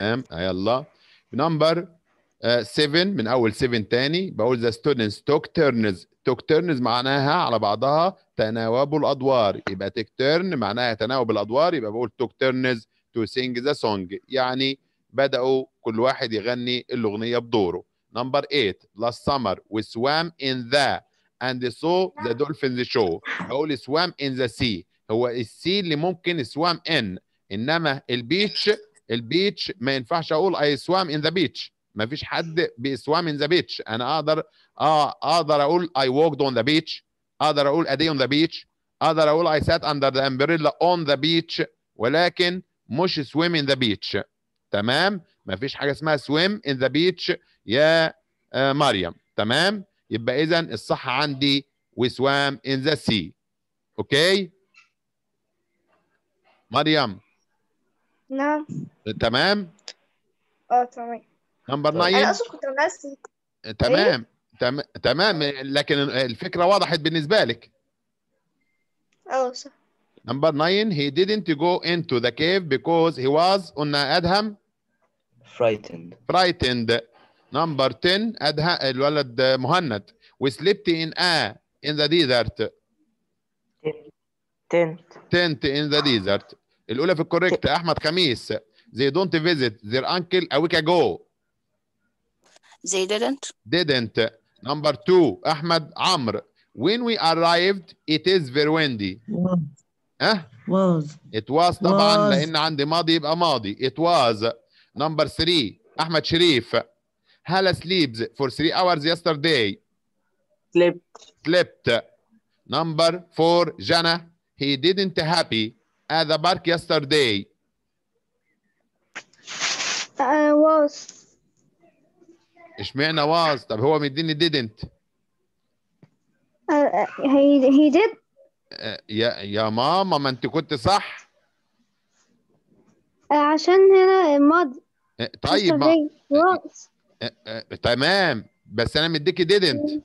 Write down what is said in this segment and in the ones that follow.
تمام آه، يلا نمبر 7 آه، من اول 7 تاني بقول ذا ستودنتس توك تيرنز توك تيرنز معناها على بعضها تناوب الادوار يبقى تيك تيرن معناها تناوب الادوار يبقى بقول توك تيرنز تو سينج ذا سونج يعني بداوا كل واحد يغني الاغنيه بدوره نمبر 8 لاست سمر وسوام ان ذا اند سو ذا دولفين ذا شو اقول سوام ان ذا سي هو السي اللي ممكن سوام ان انما البيتش البيتش ما ينفعش اقول اي سوام ان ذا بيتش ما فيش حد بيسوام ان ذا بيتش انا اقدر اه اقدر اقول اي ووكد اون ذا بيتش اقدر اقول ادي اون ذا بيتش اقدر اقول اي سات اندر ذا امبريلا اون ذا بيتش ولكن مش سويم ان ذا بيتش تمام ما فيش حاجه اسمها سويم ان ذا بيتش يا آه، مريم تمام يبقى اذا الصح عندي وسوام ان ذا سي اوكي مريم نعم تمام اه تمام نمبر 9 انا كنت ناسي آه، تمام إيه؟ تمام تمام لكن الفكره وضحت بالنسبه لك اه صح نمبر 9 he didn't go into the cave because he was, قلنا أدهم. Frightened. Frightened. نمبر 10, أدهم الولد مهند. We slept in a, in the desert. Tent. Tent in the desert. الاولى في الكوريكت احمد خميس they don't visit their uncle a week ago they didn't didn't number two احمد Amr. when we arrived it is very windy was it was طبعا was. لان عندي ماضي يبقى ماضي it was number 3 احمد شريف هلا sleeps for 3 hours yesterday slept slept number 4 جنى he didn't happy at آه، the park yesterday? I آه، was. اشمعنى was؟ طب هو مديني didn't. Uh, he, he did. يا يا ماما ما انت كنت صح. عشان هنا ماضي. طيب ما... تمام بس انا مديكي didn't.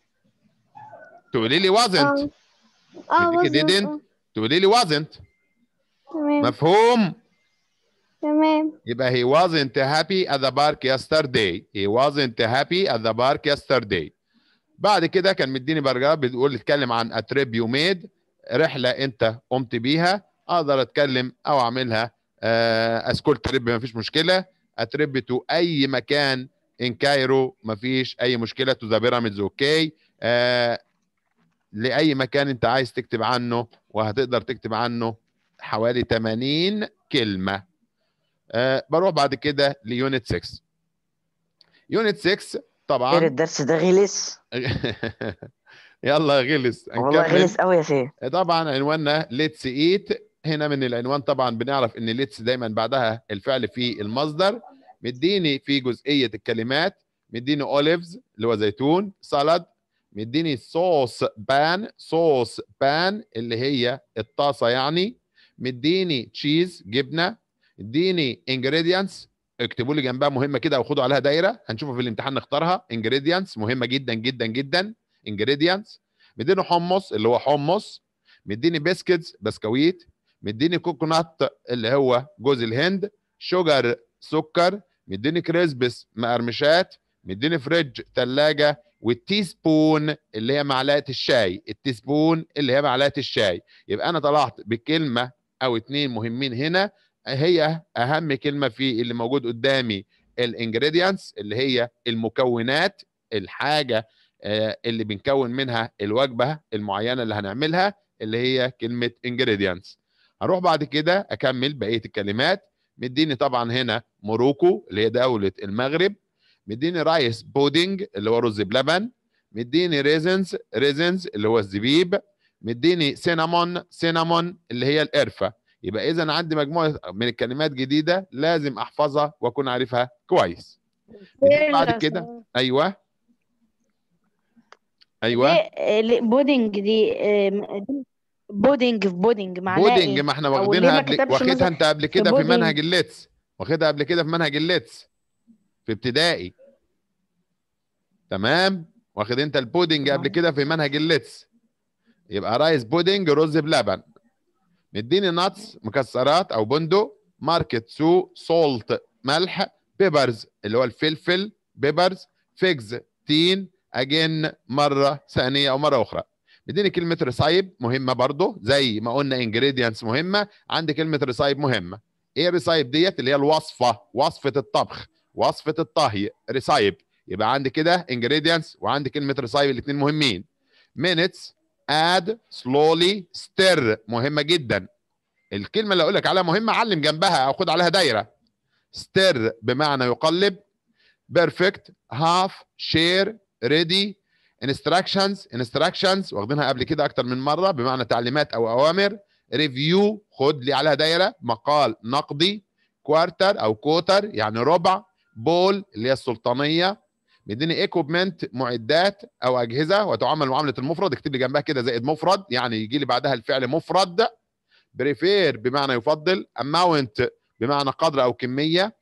تقولي لي wasn't. اه مديكي didn't تقولي لي wasn't. تمام مفهوم تمام يبقى he wasn't happy at the park yesterday he wasn't happy at the park yesterday بعد كده كان مديني برجرات بتقول اتكلم عن a trip you made رحله انت قمت بيها اقدر اتكلم او اعملها اسكول آه، تريب فيش مشكله اتريب تو اي مكان ان كايرو فيش اي مشكله تو ذا بيراميدز اوكي لاي مكان انت عايز تكتب عنه وهتقدر تكتب عنه حوالي 80 كلمه أه بروح بعد كده ليونت 6 يونت 6 طبعا إيه الدرس ده غلس يلا غلس والله غلس قوي يا شيخ آه، طبعا عنواننا ليتس ايت هنا من العنوان طبعا بنعرف ان ليتس دايما بعدها الفعل في المصدر مديني في جزئيه الكلمات مديني اوليفز اللي هو زيتون سالاد مديني صوص بان صوص بان اللي هي الطاسه يعني مديني تشيز جبنه اديني انجريدينتس اكتبوا لي جنبها مهمه كده وخدوا عليها دايره هنشوفها في الامتحان نختارها انجريدينتس مهمه جدا جدا جدا انجريدينتس مديني حمص اللي هو حمص مديني بسكتس بسكويت مديني كوكونات اللي هو جوز الهند شوجر سكر مديني كريسبس مقرمشات مديني فريج ثلاجه والتيسبون اللي هي معلقه الشاي التيسبون اللي هي معلقه الشاي يبقى انا طلعت بالكلمه او اتنين مهمين هنا هي اهم كلمه في اللي موجود قدامي الانجريدينتس اللي هي المكونات الحاجه آه، اللي بنكون منها الوجبه المعينه اللي هنعملها اللي هي كلمه انجريدينتس هروح بعد كده اكمل بقيه الكلمات مديني طبعا هنا موروكو اللي هي دوله المغرب مديني رايس بودنج اللي هو رز بلبن مديني ريزنز ريزنز اللي هو الزبيب مديني سينامون سينامون اللي هي القرفه يبقى اذا عندي مجموعه من الكلمات جديده لازم احفظها واكون عارفها كويس بعد كده ايوه ايوه بودنج دي بودنج في بودنج معناها بودنج إيه؟ ما احنا واخدينها قبل واخدها انت قبل كده في, في منهج الليتس واخدها قبل كده في منهج الليتس في ابتدائي تمام واخد انت البودنج قبل كده في منهج الليتس يبقى رايس بودنج رز بلبن مديني ناتس مكسرات او بندق ماركت سو سولت ملح بيبرز اللي هو الفلفل بيبرز فيجز تين اجين مره ثانيه او مره اخرى مديني كلمه ريسايب مهمه برضو زي ما قلنا انجريدينتس مهمه عندي كلمه ريسايب مهمه ايه ريسايب ديت اللي هي الوصفه وصفه الطبخ وصفه الطهي ريسايب يبقى عندي كده انجريدينتس وعندي كلمه ريسايب الاثنين مهمين مينتس اد سلولي stir مهمه جدا الكلمه اللي اقول لك عليها مهمه علم جنبها او خد عليها دايره stir بمعنى يقلب بيرفكت هاف شير ريدي instructions instructions واخدينها قبل كده اكتر من مره بمعنى تعليمات او اوامر ريفيو خد لي عليها دايره مقال نقدي كوارتر او كوتر يعني ربع بول اللي هي السلطانيه بيديني ايكوبمنت معدات او اجهزه وتعامل معامله المفرد اكتب لي جنبها كده زائد مفرد يعني يجي لي بعدها الفعل مفرد بريفير بمعنى يفضل اماونت بمعنى قدر او كميه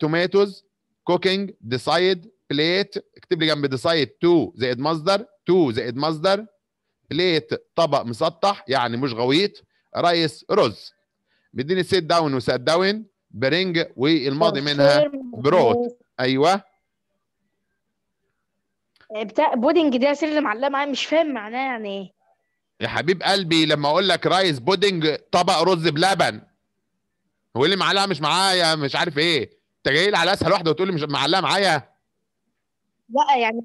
توماتوز كوكينج ديسايد بليت اكتب لي جنب ديسايد تو زائد مصدر تو زائد مصدر بليت طبق مسطح يعني مش غويط رايس رز مديني سيت داون وسات داون برينج والماضي منها بروت ايوه بتاع بودنج ده سر معلقه معايا مش فاهم معناه يعني ايه يا حبيب قلبي لما اقول لك رايس بودنج طبق رز بلبن هو إيه اللي معلقه مش معايا مش عارف ايه انت جاي لي على اسهل واحده وتقول لي مش معلقه معايا لا يعني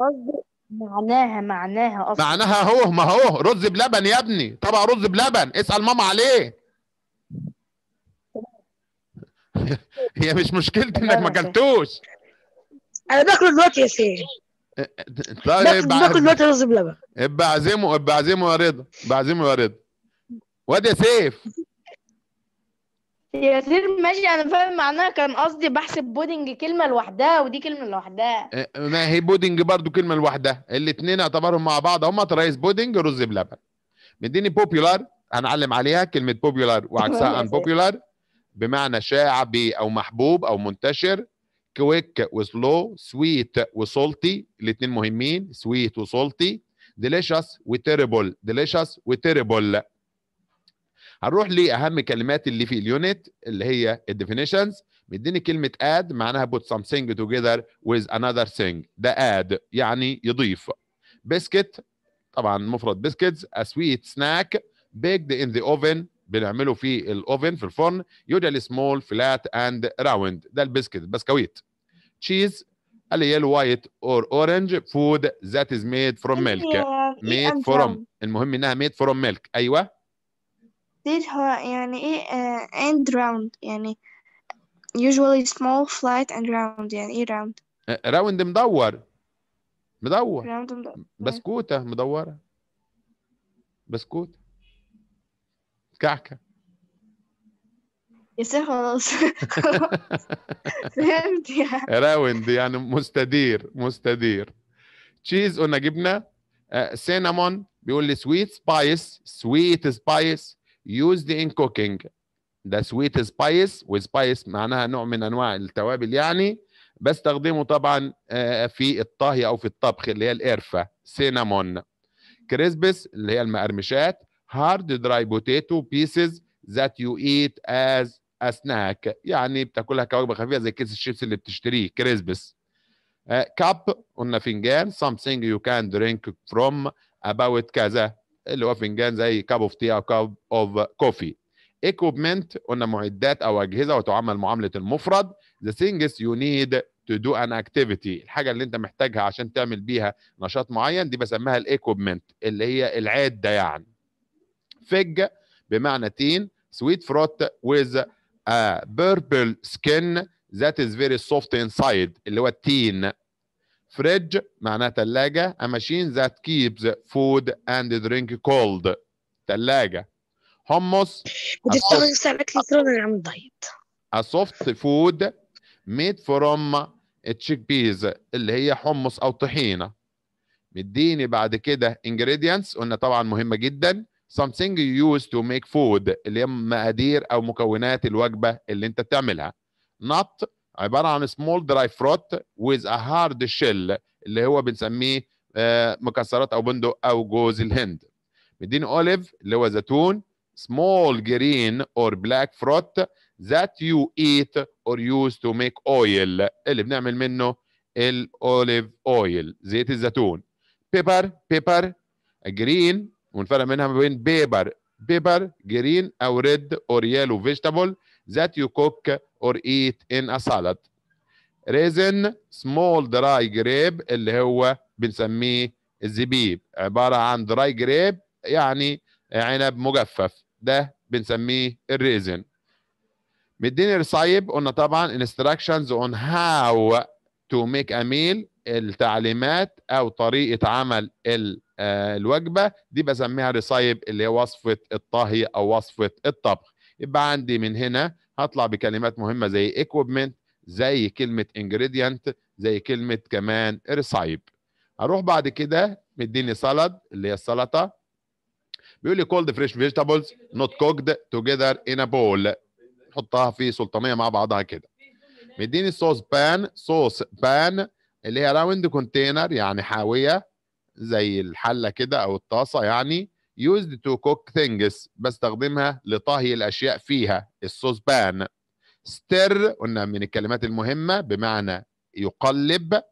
قصدي معناها معناها اصلا معناها اهو ما هو رز بلبن يا ابني طبق رز بلبن اسال ماما عليه هي مش مشكلتي انك ما اكلتوش انا باكله دلوقتي يا سيدي إيه، إيه، طيب إيه، باكل دلوقتي رز بلبن ابقى اعزمه ابقى اعزمه يا رضا ابقى اعزمه يا رضا واد يا سيف يا سيف ماشي انا فاهم معناها كان قصدي بحسب بودنج كلمه لوحدها ودي كلمه لوحدها ما هي بودنج برضو كلمه لوحدها الاثنين اعتبرهم مع بعض هما ترايز بودنج رز بلبن مديني بوبيولار هنعلم عليها كلمه بوبيولار وعكسها ان بوبيولار بمعنى شاعبي او محبوب او منتشر كويك وسلو سويت وسولتي الاثنين مهمين سويت وسولتي ديليشس وتيربل ديليشس وتيربل هنروح لاهم كلمات اللي في اليونت اللي هي الديفينيشنز مديني كلمه اد معناها put something together with another thing ده اد يعني يضيف بسكت طبعا مفرد بسكتس a sweet snack baked in the oven بنعمله في الاوفن في الفرن يدعى سمول فلات اند راوند ده البسكت البسكويت تشيز اللي هي الوايت اور اورنج فود ذات از ميد فروم ميلك ميد فروم المهم انها ميد فروم ميلك ايوه ديت هو يعني ايه اند آه، راوند يعني يوجوالي سمول فلات اند راوند يعني ايه راوند آه، راوند مدور مدور بسكوته مدوره بسكوت كعكه يا خلاص فهمت يعني راوند يعني مستدير مستدير تشيز قلنا جبنا آه، سينامون بيقول لي سويت سبايس سويت سبايس يوزد ان كوكينج ده سويت سبايس وسبايس معناها نوع من انواع التوابل يعني بستخدمه طبعا آه، في الطهي او في الطبخ اللي هي القرفه سينامون كريسبس اللي هي المقرمشات hard dry potato pieces that you eat as a snack يعني بتاكلها كوجبه خفيفه زي كيس الشيبس اللي بتشتريه كريسبس كاب آه، cup قلنا فنجان something you can drink from about كذا اللي هو فنجان زي كاب اوف تي او كاب اوف كوفي equipment قلنا معدات او اجهزه وتعامل معامله المفرد the things you need to do an activity الحاجه اللي انت محتاجها عشان تعمل بيها نشاط معين دي بسميها الايكوبمنت اللي هي العده يعني فج بمعنى تين sweet fruit with a purple skin that is very soft inside اللي هو التين فريدج معناها ثلاجة a machine that keeps food and drink cold ثلاجة hummus كنت بتشتغل ساعتك لترون انا عم دايت a soft food made from chickpeas اللي هي حمص او طحينه مديني بعد كده ingredients قلنا طبعا مهمه جدا something you use to make food اللي هي مقادير او مكونات الوجبه اللي انت بتعملها nut عباره عن small dry fruit with a hard shell اللي هو بنسميه آه، مكسرات او بندق او جوز الهند مديني اوليف اللي هو زيتون small green or black fruit that you eat or use to make oil اللي بنعمل منه الاوليف اويل زيت الزيتون بيبر بيبر green ونفرق منها ما بين بيبر بيبر جرين او ريد اور يلو فيجيتابل that you cook or eat in a salad ريزن small dry grape اللي هو بنسميه الزبيب عبارة عن dry grape يعني عنب مجفف ده بنسميه الريزن مديني رصايب قلنا طبعا instructions on how to make a meal التعليمات او طريقه عمل آه، الوجبه دي بسميها ريسايب اللي هي وصفه الطهي او وصفه الطبخ يبقى عندي من هنا هطلع بكلمات مهمه زي equipment زي كلمه ingredient زي كلمه كمان ريسايب هروح بعد كده مديني سلطه اللي هي السلطه بيقول لي cold fresh vegetables not cooked together in a bowl نحطها في سلطانيه مع بعضها كده مديني صوص بان صوص بان اللي هي راوند كونتينر يعني حاويه زي الحله كده او الطاسه يعني used to cook things بستخدمها لطهي الاشياء فيها الصوص بان ستر قلنا من الكلمات المهمه بمعنى يقلب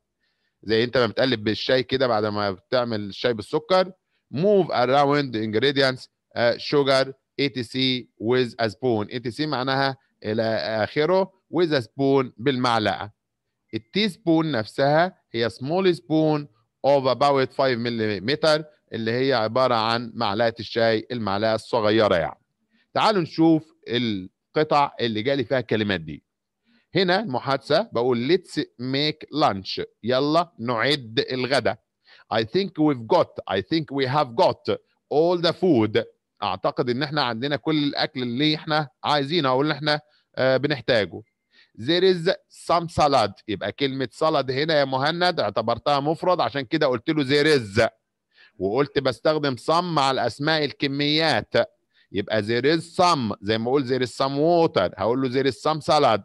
زي انت ما بتقلب بالشاي كده بعد ما بتعمل الشاي بالسكر move around ingredients uh, sugar etc with a spoon سي معناها الى اخره with a spoon بالمعلقه التي سبون نفسها هي سمول سبون اوف اباوت 5 ملم اللي هي عباره عن معلقه الشاي المعلقه الصغيره يعني تعالوا نشوف القطع اللي جالي فيها الكلمات دي هنا المحادثه بقول ليتس ميك لانش يلا نعد الغداء. I think we've got I think we have got all the food اعتقد ان احنا عندنا كل الاكل اللي احنا عايزينه او اللي احنا آه، بنحتاجه there is some salad يبقى كلمة salad هنا يا مهند اعتبرتها مفرد عشان كده قلت له there is وقلت بستخدم some مع الأسماء الكميات يبقى there is some زي ما أقول there is some water هقول له there is some salad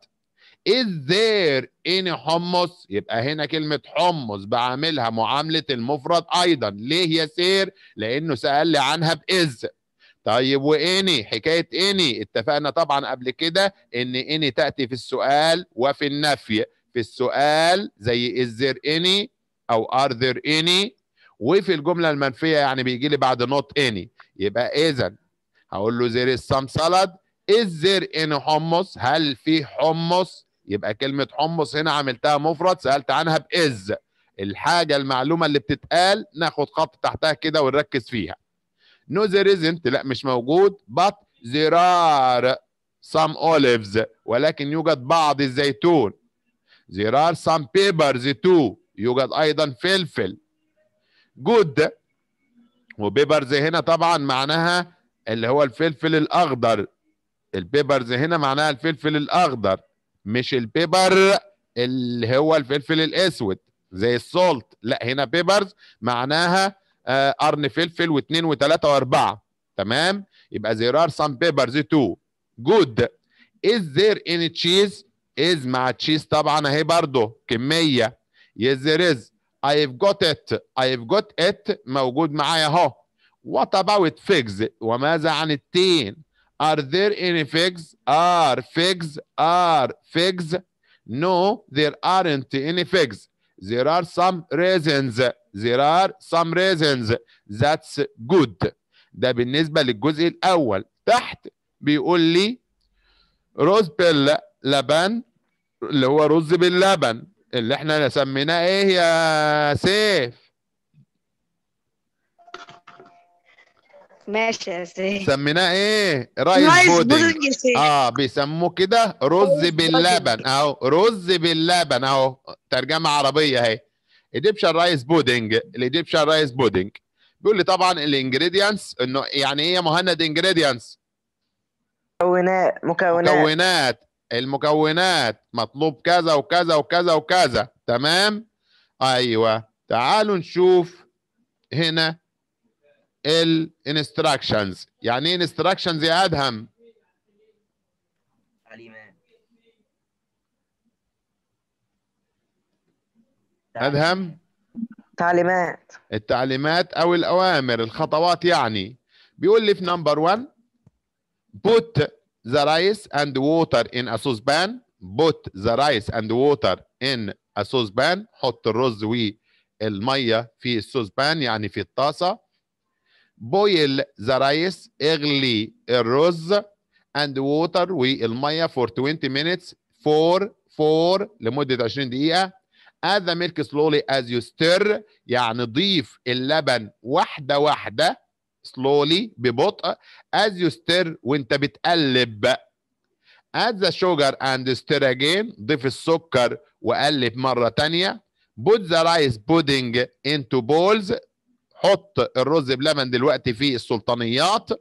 is there any حمص يبقى هنا كلمة حمص بعاملها معاملة المفرد أيضا ليه يا سير لأنه سأل لي عنها بإز طيب واني حكايه اني اتفقنا طبعا قبل كده ان اني تاتي في السؤال وفي النفي في السؤال زي is there any او are there any وفي الجمله المنفيه يعني بيجي لي بعد not any يبقى اذا هقول له there is some salad is there any hummus هل في حمص يبقى كلمه حمص هنا عملتها مفرد سالت عنها باز الحاجه المعلومه اللي بتتقال ناخد خط تحتها كده ونركز فيها No, there isn't. لا مش موجود. But there are some olives. ولكن يوجد بعض الزيتون. There are some peppers too. يوجد أيضا فلفل. Good. وبيبرز هنا طبعا معناها اللي هو الفلفل الأخضر. البيبرز هنا معناها الفلفل الأخضر. مش البيبر اللي هو الفلفل الأسود. زي السولت. لا هنا بيبرز معناها قرن فلفل واثنين وثلاثه واربعه تمام يبقى there are some peppers too good is there any cheese is مع cheese طبعا اهي برضه كميه yes there is I've got it I've got it موجود معايا اهو what about figs وماذا عن التين Are there any figs? Are figs? Are figs? No, there aren't any figs. There are some raisins. there are some reasons that's good ده بالنسبة للجزء الأول تحت بيقول لي رز باللبن اللي هو رز باللبن اللي احنا سميناه ايه يا سيف ماشي يا سيف سميناه ايه رايس بودنج اه بيسموه كده رز باللبن اهو رز باللبن اهو ترجمة عربية اهي ايجيبشن رايس بودنج الايجيبشن رايس بودنج بيقول لي طبعا الانجريدينتس انه يعني ايه يا مهند انجريدينتس مكونات مكونات مكونات المكونات مطلوب كذا وكذا وكذا وكذا تمام ايوه تعالوا نشوف هنا الانستراكشنز يعني ايه انستراكشنز يا ادهم أدهم تعليمات التعليمات أو الأوامر الخطوات يعني بيقول لي في نمبر 1 put the rice and water in a saucepan put the rice and water in a saucepan حط الرز والمية في السوسبان يعني في الطاسة boil the rice اغلي الرز and water والمية for 20 minutes for for لمدة 20 دقيقة add the milk slowly as you stir يعني ضيف اللبن واحدة واحدة slowly ببطء as you stir وانت بتقلب add the sugar and stir again ضيف السكر وقلب مرة تانية put the rice pudding into bowls حط الرز بلبن دلوقتي في السلطانيات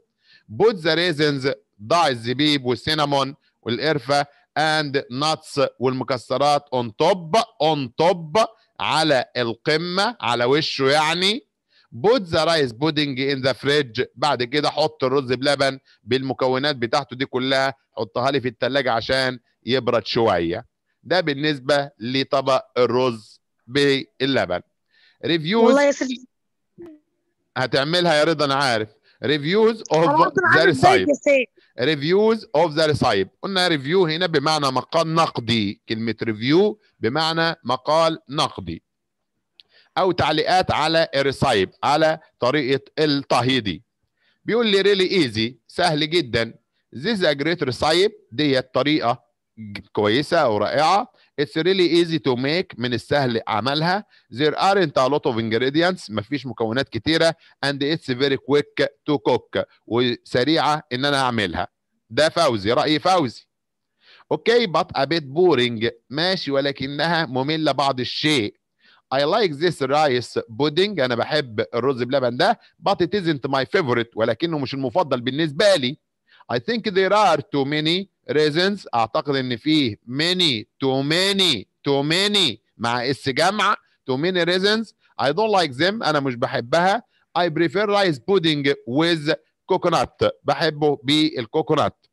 put the raisins ضع الزبيب والسينامون والقرفة اند ناتس والمكسرات اون توب اون توب على القمه على وشه يعني بوت ذا رايس بودنج ان ذا فريج بعد كده حط الرز بلبن بالمكونات بتاعته دي كلها حطها لي في التلاجة عشان يبرد شويه ده بالنسبه لطبق الرز باللبن ريفيوز والله يا سيدي هتعملها يا رضا انا عارف ريفيوز اوف ذا سايت ريفيوز اوف ذا ريسايب قلنا ريفيو هنا بمعنى مقال نقدي كلمه ريفيو بمعنى مقال نقدي او تعليقات على الريسايب على طريقه التهيدي بيقول لي ريلي really ايزي سهل جدا ذيس ا جريت ريسايب ديت طريقه كويسه او رائعه It's really easy to make من السهل عملها. There aren't a lot of ingredients مفيش مكونات كتيرة and it's very quick to cook وسريعة إن أنا أعملها. ده فوزي رأي فوزي. Okay but a bit boring ماشي ولكنها مملة بعض الشيء. I like this rice pudding أنا بحب الرز بلبن ده but it isn't my favorite ولكنه مش المفضل بالنسبة لي. I think there are too many ريزنز اعتقد ان فيه ميني تو ميني تو ميني مع اس جمع تو ميني ريزنز اي دونت لايك ذيم انا مش بحبها اي بريفير رايس بودنج ويز كوكونات بحبه بالكوكونات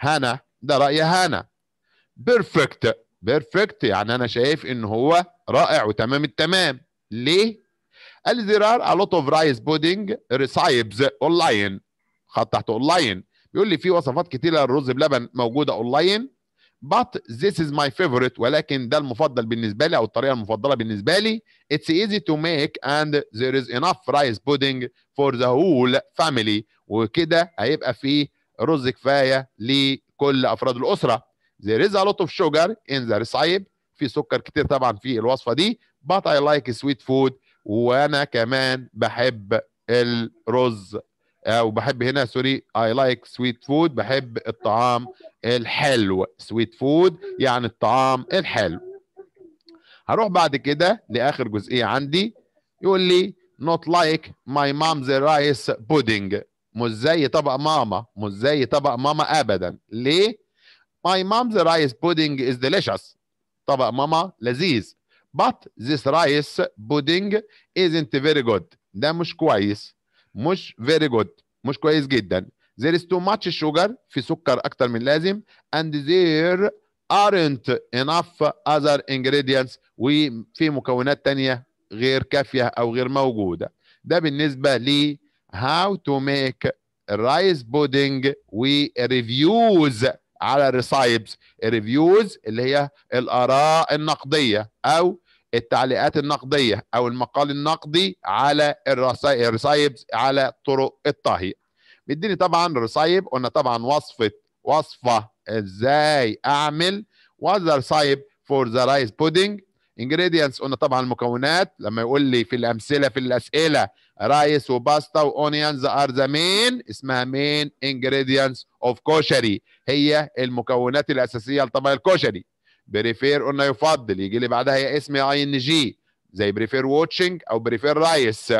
هنا ده راي هنا بيرفكت بيرفكت يعني انا شايف ان هو رائع وتمام التمام ليه قال لي ذير ا لوت اوف رايس بودنج ريسايبز لاين خط تحت اون لاين بيقول لي في وصفات كتيره للرز بلبن موجوده اونلاين but this is my favorite ولكن ده المفضل بالنسبه لي او الطريقه المفضله بالنسبه لي it's easy to make and there is enough rice pudding for the whole family وكده هيبقى فيه رز كفايه لكل افراد الاسره there is a lot of sugar in the recipe طيب، في سكر كتير طبعا في الوصفه دي but I like sweet food وانا كمان بحب الرز آه، وبحب هنا سوري اي لايك سويت فود بحب الطعام الحلو سويت فود يعني الطعام الحلو هروح بعد كده لاخر جزئيه عندي يقول لي not like my mom's rice pudding مش زي طبق ماما مش زي طبق ماما ابدا ليه my mom's rice pudding is delicious طبق ماما لذيذ but this rice pudding isn't very good ده مش كويس مش فيري جود مش كويس جدا there is too much sugar في سكر اكتر من لازم and there aren't enough other ingredients وفي مكونات تانية غير كافية او غير موجودة ده بالنسبة لي how to make rice pudding وريفيوز على الريسايبس الريفيوز اللي هي الاراء النقدية او التعليقات النقديه او المقال النقدي على الرصايب على طرق الطهي بيديني طبعا رصايب قلنا طبعا وصفه وصفه ازاي اعمل وذا رصايب فور ذا رايس بودنج انجريدينتس قلنا طبعا المكونات لما يقول لي في الامثله في الاسئله رايس وباستا واونيونز ار ذا مين اسمها مين انجريدينتس اوف كوشري هي المكونات الاساسيه لطبق الكوشري بريفير قلنا يفضل يجي لي بعدها يا اسم اي ان جي زي بريفير واتشنج او بريفير رايس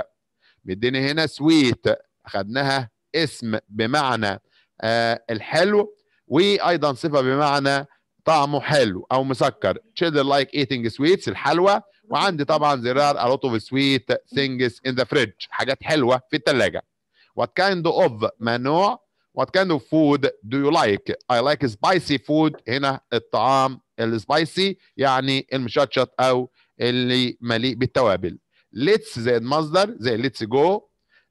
مديني هنا سويت خدناها اسم بمعنى آه الحلو وايضا صفه بمعنى طعمه حلو او مسكر تشيلدر لايك ايتنج سويتس الحلوى وعندي طبعا زرار ا لوت اوف سويت ثينجز ان ذا فريدج حاجات حلوه في الثلاجه كايند اوف ما نوع وات كايند اوف فود دو يو لايك اي لايك سبايسي فود هنا الطعام السبايسي يعني المشطشط او اللي مليء بالتوابل ليتس زائد مصدر زي ليتس جو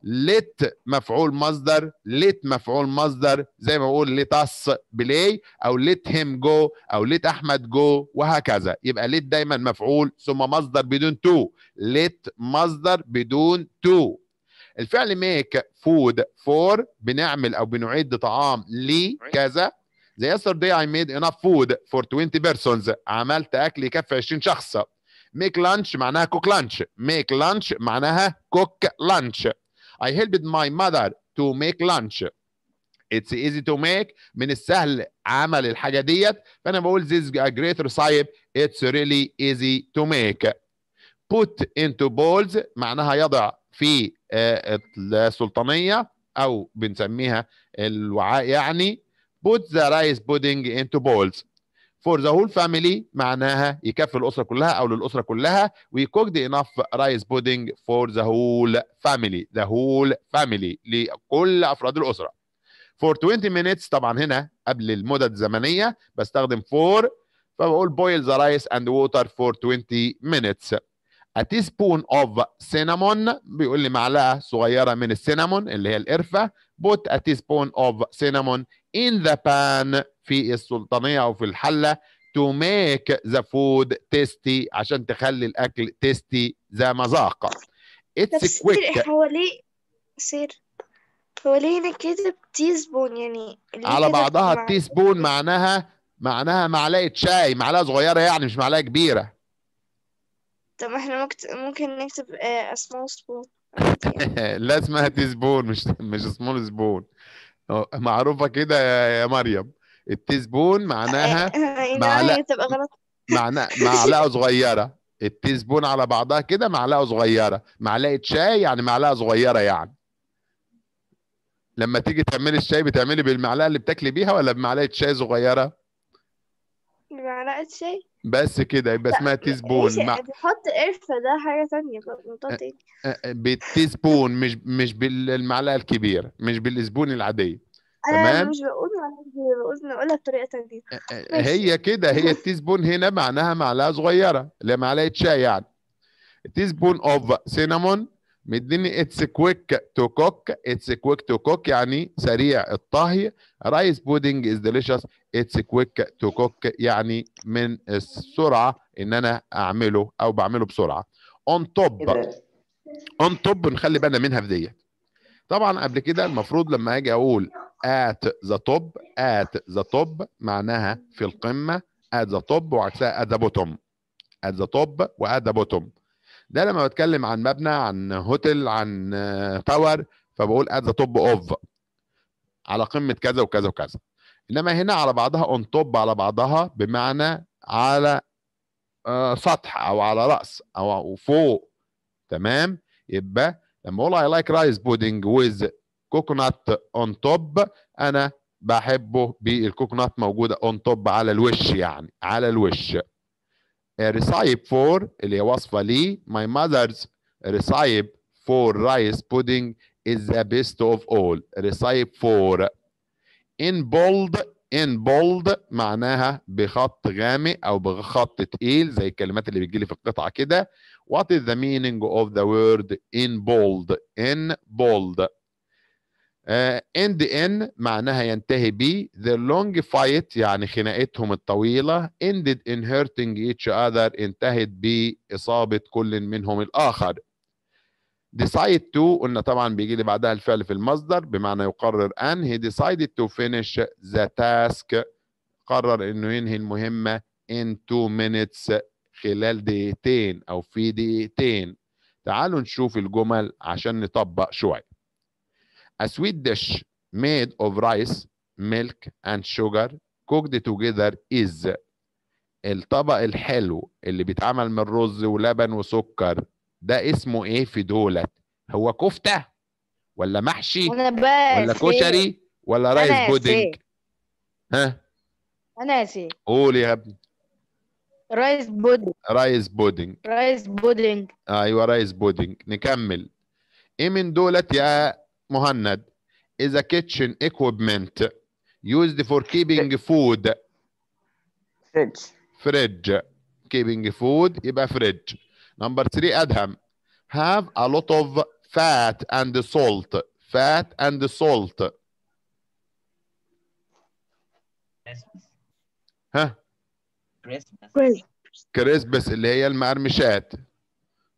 ليت مفعول مصدر ليت مفعول مصدر زي ما بقول ليت اس بلاي او ليت هيم جو او ليت احمد جو وهكذا يبقى ليت دايما مفعول ثم مصدر بدون تو ليت مصدر بدون تو الفعل ميك فود فور بنعمل او بنعد طعام لكذا The yesterday I made enough food for 20 persons عملت اكل يكفي 20 شخص make lunch معناها cook lunch make lunch معناها cook lunch I helped my mother to make lunch it's easy to make من السهل عمل الحاجة ديت فأنا بقول this is a great recipe it's really easy to make put into bowls معناها يضع في السلطانية أو بنسميها الوعاء يعني put the rice pudding into bowls for the whole family معناها يكفي الأسرة كلها أو للأسرة كلها we cooked enough rice pudding for the whole family the whole family لكل أفراد الأسرة for 20 minutes طبعا هنا قبل المدد الزمنية بستخدم for فبقول boil the rice and water for 20 minutes a teaspoon of cinnamon بيقول لي معلقة صغيرة من السينامون اللي هي القرفة put a teaspoon of cinnamon in the pan في السلطانية أو في الحلة to make the food tasty عشان تخلي الأكل tasty ذا مذاق it's quick هو ليه سير هو ليه هنا كاتب تي سبون يعني على بعضها التي سبون معناها معناها معلقة شاي معلقة صغيرة يعني مش معلقة كبيرة طب احنا ممكن نكتب سمول آه، سبون لا اسمها تي سبون مش مش سمول سبون معروفه كده يا مريم التسبون معناها آه، آه، إيه، معلقه معناها معلقه صغيره التسبون على بعضها كده معلقه صغيره معلقه شاي يعني معلقه صغيره يعني لما تيجي تعملي الشاي بتعملي بالمعلقه اللي بتاكلي بيها ولا بمعلقه شاي صغيره بمعلقة شاي بس كده يبقى اسمها تيسبون مع... بيحط قرفة ده حاجة تانية موضوع تاني بالتيسبون مش مش بالمعلقة الكبيرة مش بالزبون العادية تمام أنا مش بقول بقول نقولها بطريقة تانية هي كده هي التيسبون هنا معناها معلقة صغيرة اللي معلقة شاي يعني تيسبون اوف سينامون مديني اتس كويك تو كوك اتس كويك تو كوك يعني سريع الطهي رايس بودنج از ديليشس اتس كويك تو كوك يعني من السرعه ان انا اعمله او بعمله بسرعه اون توب اون توب نخلي بالنا منها في ديت طبعا قبل كده المفروض لما اجي اقول at the top at the top معناها في القمه at the top وعكسها at the bottom at the top و at the bottom ده لما بتكلم عن مبنى عن هوتيل عن تاور فبقول ات ذا توب اوف على قمه كذا وكذا وكذا انما هنا على بعضها اون توب على بعضها بمعنى على آه، سطح او على راس او فوق تمام يبقى لما اقول اي لايك رايس بودنج ويز كوكونات اون توب انا بحبه بالكوكونات موجوده اون توب على الوش يعني على الوش recipe فور اللي هي وصفه لي my mother's recipe فور رايس بودينج is the best of all recipe فور in bold in bold معناها بخط غامق او بخط تقيل زي الكلمات اللي بتجيلي في القطعه كده what is the meaning of the word in bold in bold آه، end in معناها ينتهي ب the long fight يعني خناقتهم الطويلة ended in hurting each other انتهت بإصابة كل منهم الآخر decide to قلنا طبعا بيجي لي بعدها الفعل في المصدر بمعنى يقرر أن he decided to finish the task قرر إنه ينهي المهمة in two minutes خلال دقيقتين أو في دقيقتين تعالوا نشوف الجمل عشان نطبق شوية A sweet dish made of rice, milk and sugar cooked together is الطبق الحلو اللي بيتعمل من رز ولبن وسكر ده اسمه ايه في دولت هو كفتة ولا محشي ولا كشري ولا رايس بودنج ها انا يا قول يا ابني رايس بودنج رايس بودنج رايس بودنج ايوه رايس بودنج نكمل ايه من دولت يا مهند is a kitchen equipment used for keeping food fridge fridge keeping food يبقى fridge number three أدهم have a lot of fat and salt fat and salt ها كريسبس كريسبس اللي هي المقرمشات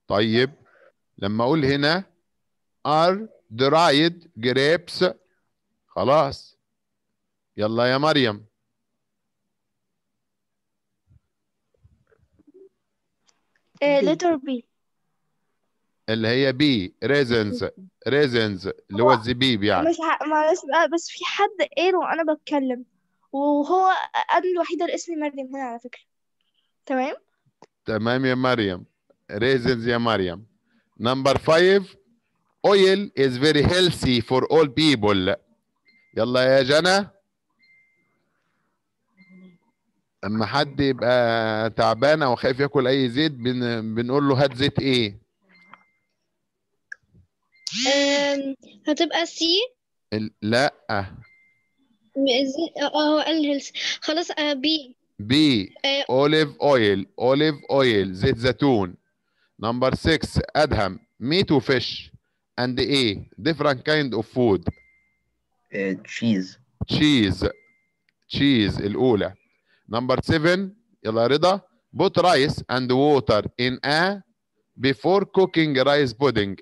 طيب لما اقول هنا are درايد جريبس خلاص يلا يا مريم إيه، بي. اللي هي بي ريزنز ريزنز اللي هو الزبيب يعني مش ع... معلش بقى بس في حد قال وانا بتكلم وهو انا الوحيده اللي اسمي مريم هنا على فكره تمام تمام يا مريم ريزنز يا مريم نمبر 5 oil is very healthy for all people يلا يا جنى اما حد يبقى تعبان او خايف ياكل اي زيت بن... بنقول له هات زيت ايه هتبقى سي ال... لا اه قال هيلث خلاص بي بي اوليف اويل اوليف اويل زيت زيتون نمبر 6 ادهم ميت وفيش and A. Different kind of food. Uh, cheese. Cheese. Cheese الأولى. Number seven. يلا رضا. Put rice and water in a before cooking rice pudding.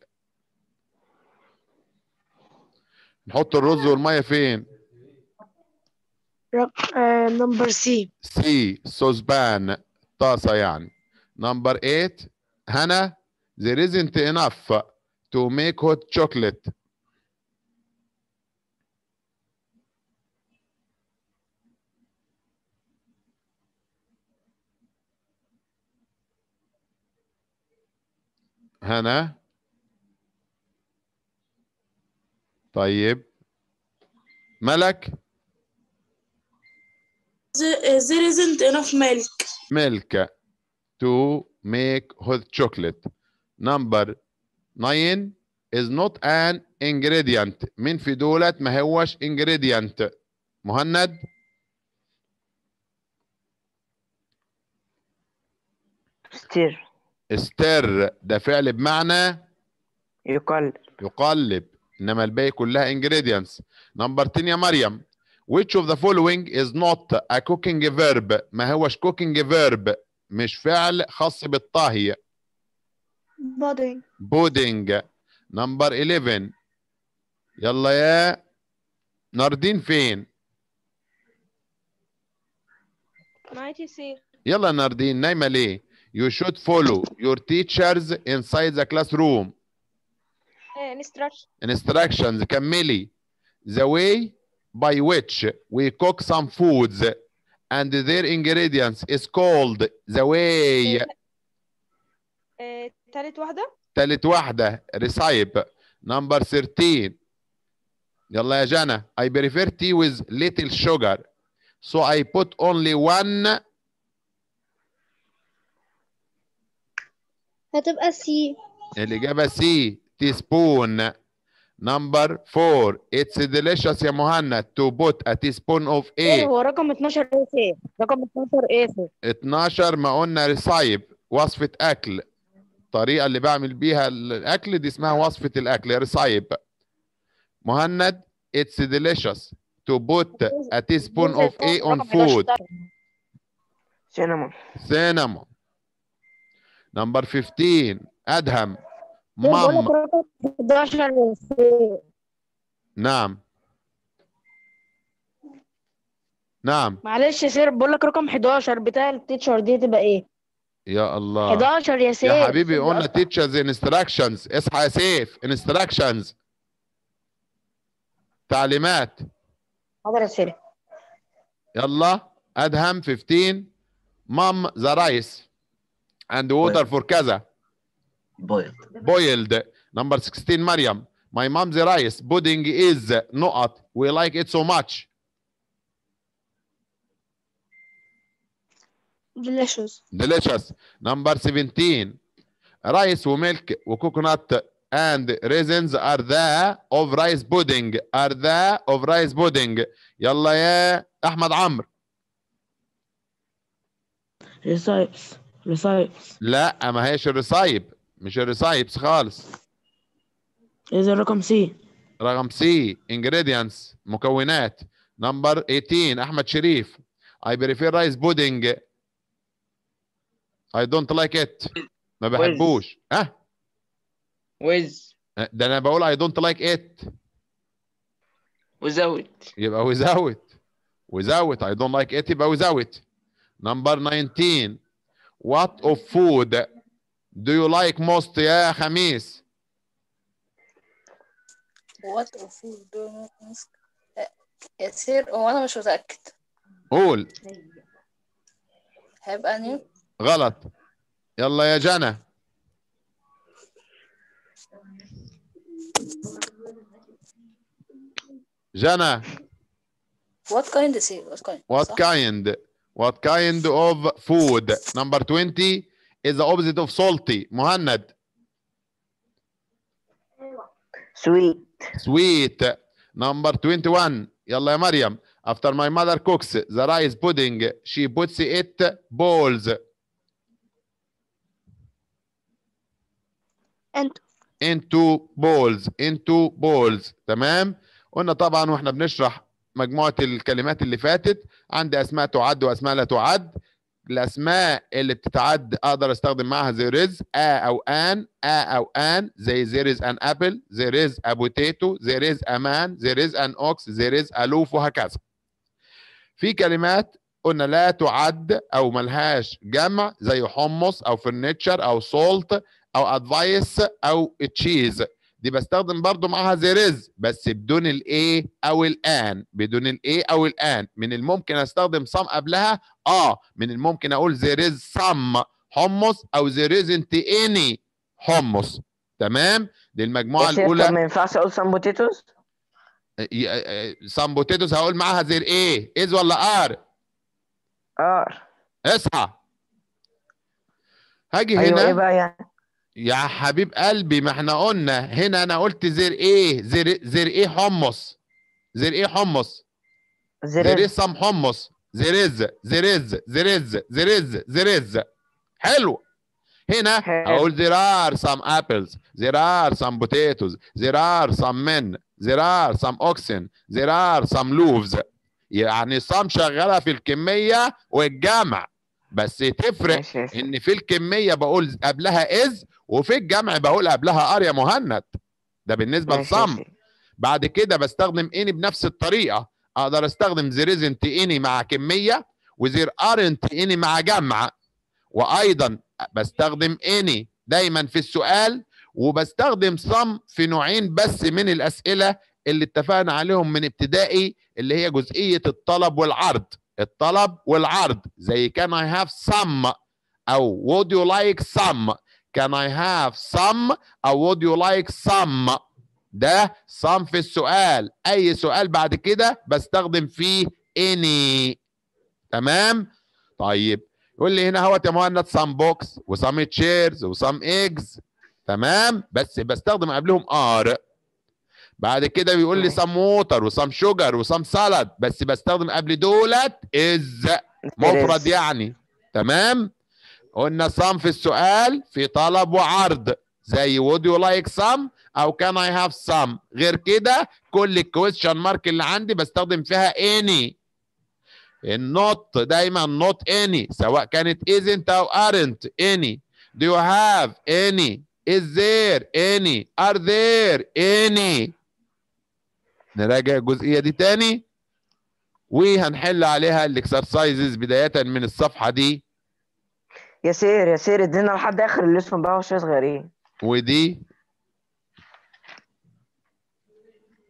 نحط الرز والمية فين؟ uh, number C. C. Sosban. طاسة يعني. Number eight. هنا there isn't enough to make hot chocolate. هنا طيب ملك there isn't enough milk milk to make hot chocolate number ناين is not an ingredient مين في دولت ما هوش ingredient مهند استر استر ده فعل بمعنى يقلب يقلب انما الباقي كلها ingredients نمبر 10 يا مريم which of the following is not a cooking verb ما هوش cooking verb مش فعل خاص بالطهي Budding. Budding. Number 11. يلا يا ناردين فين؟ يلا ناردين نايمة ليه؟ You should follow your teachers inside the classroom. Eh, Instructions. Instructions. كملي. The way by which we cook some foods and their ingredients is called the way. Eh, eh, تالت واحدة تالت واحدة ريسايب نمبر 13 يلا يا جنى I prefer tea with little sugar so I put only one هتبقى سي الإجابة سي سبون نمبر 4 it's delicious يا مهند to put a teaspoon of A ايه هو رقم 12 ايه رقم 12 ايه 12 ما قلنا ريسايب وصفة أكل الطريقه اللي بعمل بيها الاكل دي اسمها وصفه الاكل رصايب مهند it's delicious to put a teaspoon of A on food cinnamon cinnamon number 15 ادهم مام 11 نعم نعم معلش يا سير بقول لك رقم 11 بتاع التيتشر دي تبقى ايه يا الله 11 يا سيف يا حبيبي قلنا تيتشرز انستراكشنز اصحى يا سيف انستراكشنز تعليمات حاضر يا سيف يلا ادهم 15 مام ذا رايس اند ووتر فور كذا بويلد بويلد نمبر 16 مريم My mom's rice pudding is نقط. We like it so much. delicious delicious number 17 rice milk, coconut, and raisins are the of rice pudding are the of rice pudding يلا يا احمد عمرو Recipes. ريسايبس لا ما هيش الريسايب مش الريسايبس خالص اذا رقم سي رقم سي ingredients مكونات Number 18 احمد شريف I prefer rice pudding I don't like it ما بحبوش ها with ده انا بقول I don't like it without يبقى without without I don't like it يبقى without number 19 what of food do you like most يا خميس what of food do you like most كتير وانا مش متأكد قول هيبقى نيو غلط يلا يا جنى جنى What kind is it? What kind? What kind? What kind of food? Number 20 is the opposite of salty. Muhannad. Sweet. Sweet. Number 21. Yalla ya Mariam. After my mother cooks the rice pudding, she puts it bowls. انتو انتو بولز انتو بولز تمام قلنا طبعا واحنا بنشرح مجموعه الكلمات اللي فاتت عندي اسماء تعد واسماء لا تعد الاسماء اللي بتتعد اقدر استخدم معها زي ريز ا او ان ا او ان زي there is an apple there is a potato there is a man there is an ox there is a loaf وهكذا في كلمات قلنا لا تعد او ملهاش جمع زي حمص او فرنتشر او سولت او ادفايس او تشيز دي بستخدم برضو معاها زي از بس بدون الايه او الان بدون الايه او الان من الممكن استخدم صم قبلها اه من الممكن اقول زي از صم حمص او زي انت اني حمص تمام دي المجموعه الاولى ما ينفعش اقول صم بوتيتوز صم بوتيتوز هقول معاها زير ايه از ولا ار ار اصحى هاجي أيوة هنا ايه بقى يعني يا حبيب قلبي ما احنا قلنا هنا انا قلت زر ايه زر إيه؟ زر ايه حمص زر ايه حمص زر سم إيه حمص زرز زرز زرز زرز زرز حلو هنا اقول there are some apples there are some potatoes there are some men there are some oxen there are some loaves يعني صام شغاله في الكميه والجمع بس تفرق ان في الكميه بقول قبلها از وفي الجمع بقول قبلها يا مهند ده بالنسبه لصم بعد كده بستخدم اني بنفس الطريقه اقدر استخدم زيريزنت اني مع كميه وزير ارنت اني مع جمع وايضا بستخدم اني دايما في السؤال وبستخدم صم في نوعين بس من الاسئله اللي اتفقنا عليهم من ابتدائي اللي هي جزئيه الطلب والعرض الطلب والعرض زي كان اي هاف سم او وود يو لايك سم Can I have some Or would you like some ده some في السؤال أي سؤال بعد كده بستخدم فيه any تمام طيب يقول لي هنا اهوت يا مهند some بوكس chairs تشيرز some eggs تمام بس بستخدم قبلهم ار بعد كده بيقول لي و ووتر sugar شوجر some سالاد بس بستخدم قبل دولت از مفرد يعني تمام قلنا صم في السؤال في طلب وعرض زي would you like some او can I have some غير كده كل الكويشن مارك اللي عندي بستخدم فيها any النوت دايما نوت any سواء كانت isn't او aren't any do you have any is there any are there any نراجع الجزئيه دي تاني وهنحل عليها الاكسرسايزز بدايه من الصفحه دي يا سير يا سير ادينا لحد اخر الاسم بقى وشويه صغيرين ودي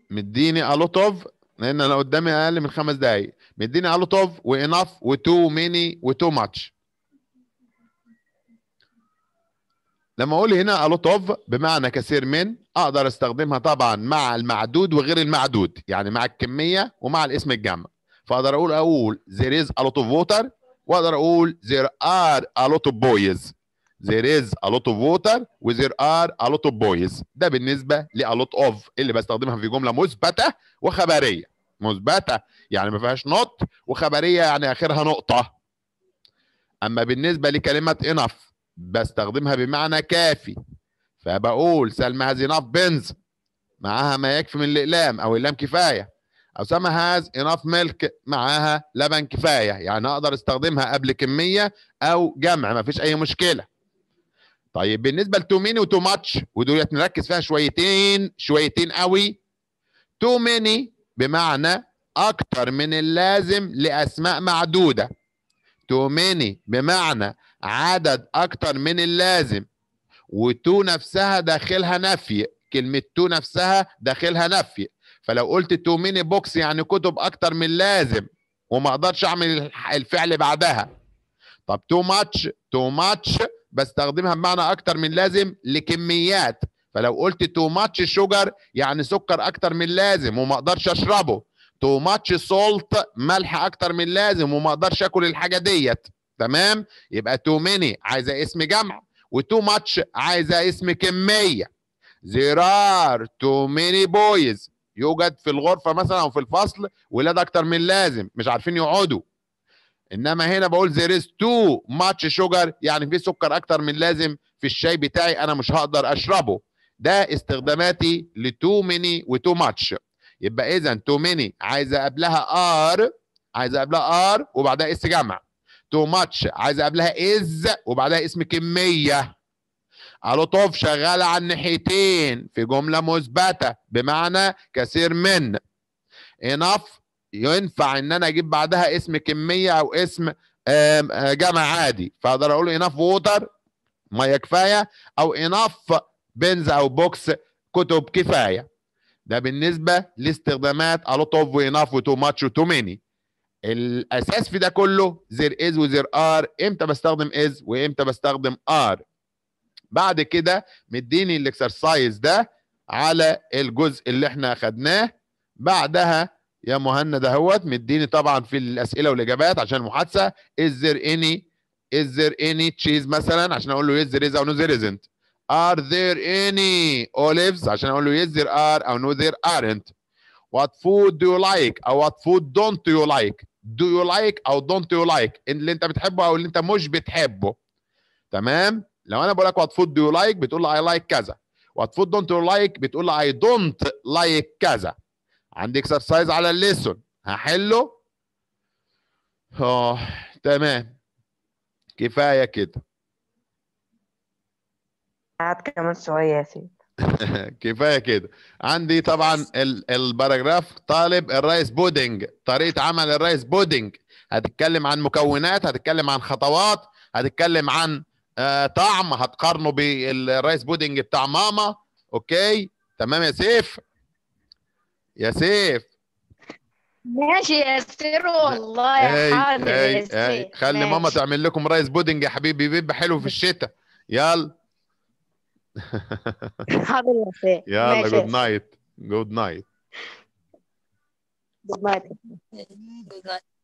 مديني الوت اوف لان انا قدامي اقل من خمس دقايق مديني الوت اوف وانف وتو ميني وتو ماتش لما اقول هنا الوت اوف بمعنى كثير من اقدر استخدمها طبعا مع المعدود وغير المعدود يعني مع الكميه ومع الاسم الجمع فاقدر اقول اقول there is a lot of water واقدر اقول there are a lot of boys there is a lot of water و there are a lot of boys ده بالنسبه ل a lot of اللي بستخدمها في جمله مثبته وخبريه مثبته يعني ما فيهاش not وخبريه يعني اخرها نقطه اما بالنسبه لكلمه enough بستخدمها بمعنى كافي فبقول سلمى هذه enough بنز معاها ما يكفي من الاقلام او اللام كفايه أسامة هاز اناف ميلك معاها لبن كفاية يعني أقدر استخدمها قبل كمية أو جمع مفيش أي مشكلة طيب بالنسبة لتو ميني وتو ماتش ودول نركز فيها شويتين شويتين قوي تو ميني بمعنى أكتر من اللازم لأسماء معدودة تو ميني بمعنى عدد أكتر من اللازم وتو نفسها داخلها نفي كلمة تو نفسها داخلها نفي فلو قلت تو ميني بوكس يعني كتب اكتر من اللازم وما اقدرش اعمل الفعل بعدها طب تو ماتش تو ماتش بستخدمها بمعنى اكتر من لازم لكميات فلو قلت تو ماتش شوجر يعني سكر اكتر من لازم وما اقدرش اشربه تو ماتش سولت ملح اكتر من لازم وما اقدرش اكل الحاجه ديت تمام يبقى تو ميني عايزه اسم جمع وتو ماتش عايزه اسم كميه زرار تو too many boys يوجد في الغرفه مثلا او في الفصل ولاد اكتر من اللازم مش عارفين يقعدوا انما هنا بقول there is too much sugar يعني في سكر اكتر من لازم في الشاي بتاعي انا مش هقدر اشربه ده استخداماتي ل too many و too much يبقى اذا too many عايزه قبلها ار عايزه قبلها ار وبعدها اس جمع too much عايزه قبلها is وبعدها اسم كميه طوف شغالة على الناحيتين في جملة مثبتة بمعنى كثير من إناف ينفع ان انا اجيب بعدها اسم كمية او اسم آه، جمع عادي فاقدر اقول إناف ووتر مية كفاية او إناف بنز او بوكس كتب كفاية ده بالنسبة لاستخدامات ألو طوف وإناف وتو ماتش وتو ميني الاساس في ده كله زر از وزر ار امتى بستخدم از وامتى بستخدم ار بعد كده مديني الاكسرسايز ده على الجزء اللي احنا اخدناه بعدها يا مهند اهوت مديني طبعا في الاسئله والاجابات عشان المحادثه از ذير اني از ذير اني تشيز مثلا عشان اقول له يز ذير از او نو ذير ازنت ار ذير اني اوليفز عشان اقول له يز ذير ار او نو ذير ارنت وات فود دو يو لايك او وات فود دونت يو لايك دو يو لايك او دونت يو لايك اللي انت بتحبه او اللي انت مش بتحبه تمام لو انا بقول لك وات فود دو لايك بتقول لي اي لايك كذا وات فود دونت لايك بتقول لي اي دونت لايك كذا عندي اكسرسايز على الليسون هحله اه تمام كفايه كده قعد كمان شويه يا سيدي كفايه كده عندي طبعا الباراجراف طالب الرايس بودنج طريقه عمل الرايس بودنج هتتكلم عن مكونات هتتكلم عن خطوات هتتكلم عن آه، طعم هتقارنه بالرايس بودنج بتاع ماما اوكي تمام يا سيف يا سيف ماشي يا سير والله يا حاضر يا سيف خلي ماشي. ماما تعمل لكم رايس بودنج يا حبيبي بيبقى حلو في الشتاء يلا حاضر يا سيف يلا جود نايت جود نايت جود نايت